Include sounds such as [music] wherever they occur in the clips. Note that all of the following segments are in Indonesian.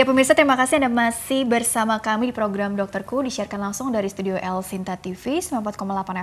Ya pemirsa terima kasih Anda masih bersama kami di program Dokterku disiarkan langsung dari studio L Sinta TV 94,8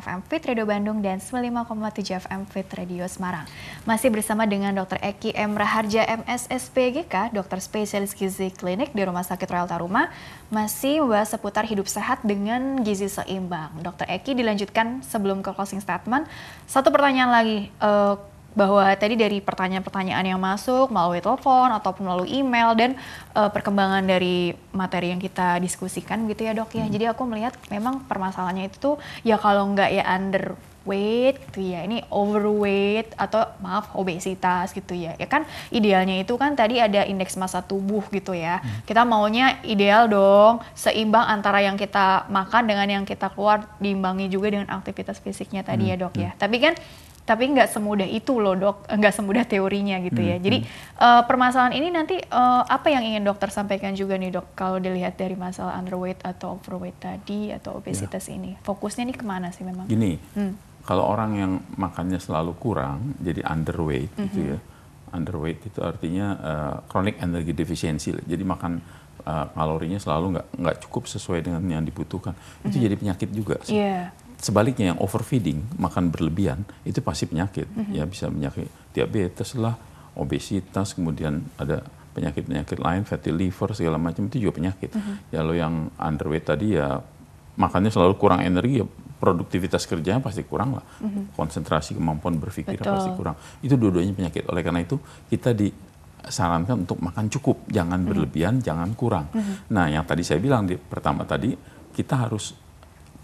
FM Fit Radio Bandung dan 95,7 FM Fit Radio Semarang. Masih bersama dengan Dr. Eki M. Raharja MSSPGK, dokter spesialis gizi klinik di Rumah Sakit Royal Taruma, masih membahas seputar hidup sehat dengan gizi seimbang. Dokter Eki dilanjutkan sebelum ke closing statement, satu pertanyaan lagi, uh, bahwa tadi dari pertanyaan-pertanyaan yang masuk melalui telepon ataupun melalui email dan uh, perkembangan dari materi yang kita diskusikan gitu ya dok ya. Hmm. Jadi aku melihat memang permasalahannya itu tuh ya kalau nggak ya under weight gitu ya ini overweight atau maaf obesitas gitu ya ya kan idealnya itu kan tadi ada indeks masa tubuh gitu ya hmm. kita maunya ideal dong seimbang antara yang kita makan dengan yang kita keluar diimbangi juga dengan aktivitas fisiknya tadi hmm. ya dok ya. hmm. ya tapi kan tapi nggak semudah itu loh dok, eh, nggak semudah teorinya gitu ya. Hmm. Jadi uh, permasalahan ini nanti uh, apa yang ingin dokter sampaikan juga nih dok, kalau dilihat dari masalah underweight atau overweight tadi atau ya. obesitas ya. ini, fokusnya ini kemana sih memang? Gini, hmm. kalau orang yang makannya selalu kurang, jadi underweight hmm. gitu mm-hmm. ya. Underweight itu artinya uh, chronic energy deficiency, jadi makan uh, kalorinya selalu nggak nggak cukup sesuai dengan yang dibutuhkan. Itu mm-hmm. jadi penyakit juga. Sih. Yeah sebaliknya yang overfeeding makan berlebihan itu pasti penyakit mm-hmm. ya bisa penyakit diabetes lah obesitas kemudian ada penyakit penyakit lain fatty liver segala macam itu juga penyakit mm-hmm. ya lo yang underweight tadi ya makannya selalu kurang energi ya produktivitas kerjanya pasti kurang lah mm-hmm. konsentrasi kemampuan berpikir Betul. pasti kurang itu dua-duanya penyakit oleh karena itu kita di sarankan untuk makan cukup, jangan mhm. berlebihan, mm -hmm. jangan kurang. Mm -hmm. Nah, yang tadi saya bilang di pertama tadi kita harus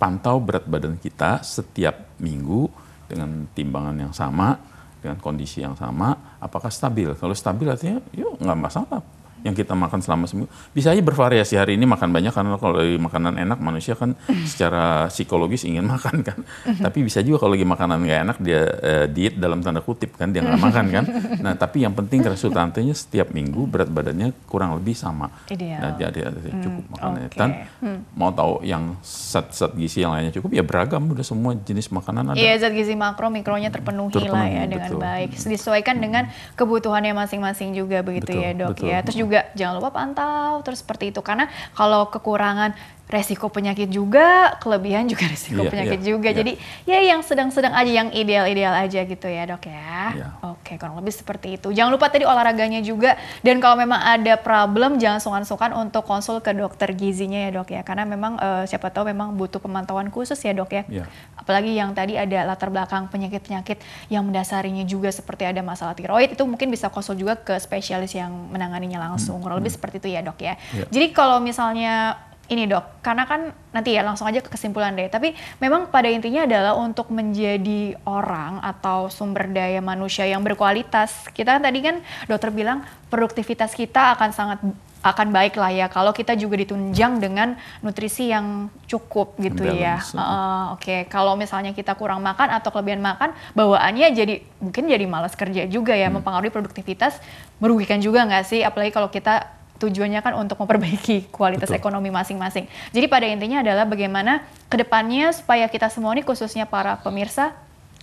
pantau berat badan kita setiap minggu dengan timbangan yang sama, dengan kondisi yang sama, apakah stabil? Kalau stabil artinya, yuk nggak masalah, yang kita makan selama seminggu bisa aja bervariasi hari ini makan banyak karena kalau lagi makanan enak manusia kan secara psikologis ingin [laughs] makan kan tapi bisa juga kalau lagi makanan nggak enak dia eh, diet dalam tanda kutip kan dia nggak makan kan nah tapi yang penting resultantenya setiap minggu berat badannya kurang lebih sama Ideal. nah jadi hmm, cukup hmm, makanannya okay. dan hmm. mau tahu yang zat-zat gizi yang lainnya cukup ya beragam udah semua jenis makanan ada iya zat gizi makro mikronya terpenuhi, terpenuhi lah ya betul. dengan baik disesuaikan hmm. dengan kebutuhannya masing-masing juga begitu ya, betul, ya dok betul. ya terus juga juga jangan lupa pantau terus seperti itu karena kalau kekurangan resiko penyakit juga, kelebihan juga [laughs] resiko yeah, penyakit yeah, juga. Yeah. Jadi ya yang sedang-sedang aja, yang ideal-ideal aja gitu ya dok ya. Yeah. Oke, kurang lebih seperti itu. Jangan lupa tadi olahraganya juga. Dan kalau memang ada problem, jangan sungkan-sungkan untuk konsul ke dokter gizinya ya dok ya. Karena memang uh, siapa tahu memang butuh pemantauan khusus ya dok ya. Yeah. Apalagi yang tadi ada latar belakang penyakit-penyakit yang mendasarinya juga seperti ada masalah tiroid, itu mungkin bisa konsul juga ke spesialis yang menanganinya langsung. Hmm. Kurang lebih hmm. seperti itu ya dok ya. Yeah. Jadi kalau misalnya ini dok, karena kan nanti ya langsung aja ke kesimpulan deh. Tapi memang pada intinya adalah untuk menjadi orang atau sumber daya manusia yang berkualitas. Kita tadi kan dokter bilang produktivitas kita akan sangat akan baik lah ya kalau kita juga ditunjang dengan nutrisi yang cukup gitu ya. Balance. ya. Uh, Oke, okay. kalau misalnya kita kurang makan atau kelebihan makan, bawaannya jadi mungkin jadi malas kerja juga ya, hmm. mempengaruhi produktivitas, merugikan juga nggak sih? Apalagi kalau kita tujuannya kan untuk memperbaiki [laughs] kualitas Betul. ekonomi masing-masing. Jadi pada intinya adalah bagaimana kedepannya supaya kita semua ini khususnya para pemirsa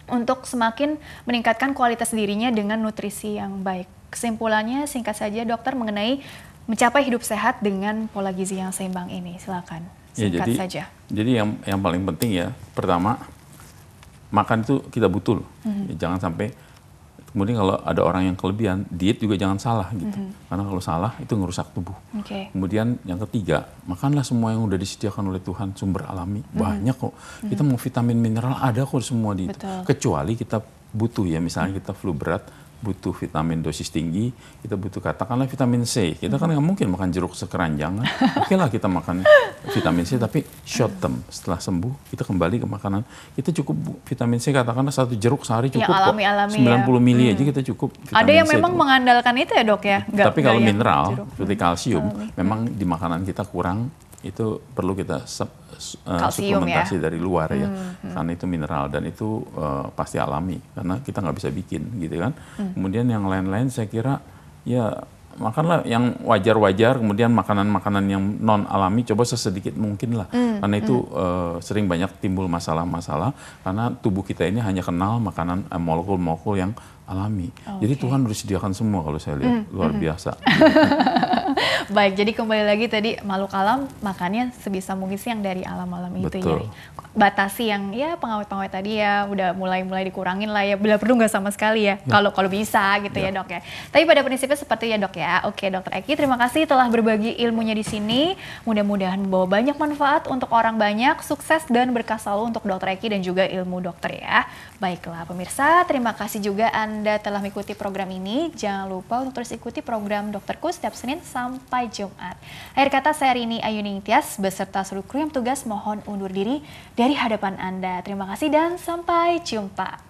untuk semakin meningkatkan kualitas dirinya dengan nutrisi yang baik. Kesimpulannya singkat saja dokter mengenai mencapai hidup sehat dengan pola gizi yang seimbang ini. Silakan. Ya, singkat ya, jadi, saja. Jadi yang yang paling penting ya pertama makan itu kita butuh. Mm -hmm. Ya, jangan sampai Kemudian kalau ada orang yang kelebihan, diet juga jangan salah gitu. Mm -hmm. Karena kalau salah itu ngerusak tubuh. Okay. Kemudian yang ketiga, makanlah semua yang udah disediakan oleh Tuhan sumber alami. Mm -hmm. Banyak kok. Mm -hmm. Kita mau vitamin mineral ada kok semua di itu. Kecuali kita butuh ya, misalnya kita flu berat, butuh vitamin dosis tinggi, kita butuh katakanlah vitamin C. Kita kan nggak mungkin makan jeruk sekeranjang. Kan? Oke lah kita makan vitamin C, tapi short term setelah sembuh kita kembali ke makanan. Kita cukup vitamin C katakanlah satu jeruk sehari cukup yang alami, -alami 90 ya. mili aja hmm. kita cukup. Ada yang C memang mengandalkan itu ya dok ya. Gak, tapi kalau mineral seperti kalsium, alami. Hmm. memang di makanan kita kurang itu perlu kita sup, uh, eh, ya. suplementasi ya? dari luar ya hmm, hmm. karena itu mineral dan itu uh, pasti alami karena kita nggak bisa bikin gitu kan hmm. kemudian yang lain-lain saya kira ya makanlah yang wajar-wajar kemudian makanan-makanan yang non alami coba sesedikit mungkin lah hmm, karena itu hmm. uh, sering banyak timbul masalah-masalah karena tubuh kita ini hanya kenal makanan molekul-molekul yang alami okay. Oh, jadi Tuhan sudah sediakan semua kalau saya lihat hmm, luar hmm. hmm. biasa [laughs] [laughs] Baik, jadi kembali lagi tadi makhluk alam makannya sebisa mungkin sih yang dari alam-alam itu ya, Betul. ya batasi yang ya pengawet-pengawet tadi ya udah mulai-mulai dikurangin lah ya bila perlu nggak sama sekali ya, ya. kalau ya. kalau bisa gitu ya. ya dok ya tapi pada prinsipnya seperti ya dok ya oke dokter Eki terima kasih telah berbagi ilmunya di sini mudah-mudahan membawa banyak manfaat untuk orang banyak sukses dan berkah selalu untuk dokter Eki dan juga ilmu dokter ya baiklah pemirsa terima kasih juga anda telah mengikuti program ini jangan lupa untuk terus ikuti program dokterku setiap Senin sampai Jumat akhir kata saya Rini Ayuning Tias beserta seluruh kru yang tugas mohon undur diri dari hadapan Anda. Terima kasih dan sampai jumpa.